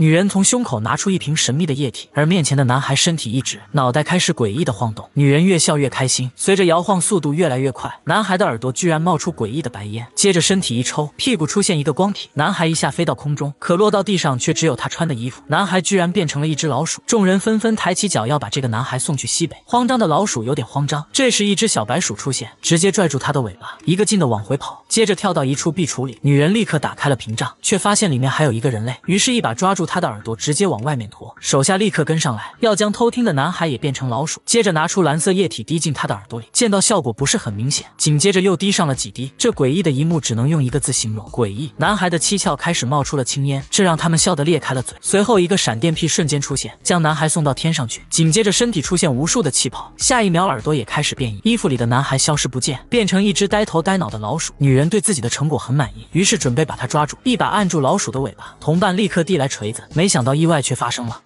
女人从胸口拿出一瓶神秘的液体，而面前的男孩身体一直，脑袋开始诡异的晃动。女人越笑越开心，随着摇晃速度越来越快，男孩的耳朵居然冒出诡异的白烟，接着身体一抽，屁股出现一个光体，男孩一下飞到空中，可落到地上却只有他穿的衣服。男孩居然变成了一只老鼠，众人纷纷抬起脚要把这个男孩送去西北。慌张的老鼠有点慌张，这时一只小白鼠出现，直接拽住他的尾巴，一个劲的往回跑，接着跳到一处壁橱里。女人立刻打开了屏障，却发现里面还有一个人类，于是一把抓住。他的耳朵直接往外面拖，手下立刻跟上来，要将偷听的男孩也变成老鼠。接着拿出蓝色液体滴进他的耳朵里，见到效果不是很明显，紧接着又滴上了几滴。这诡异的一幕只能用一个字形容：诡异。男孩的七窍开始冒出了青烟，这让他们笑得裂开了嘴。随后一个闪电屁瞬间出现，将男孩送到天上去。紧接着身体出现无数的气泡，下一秒耳朵也开始变异，衣服里的男孩消失不见，变成一只呆头呆脑的老鼠。女人对自己的成果很满意，于是准备把他抓住，一把按住老鼠的尾巴，同伴立刻递来锤子。没想到，意外却发生了。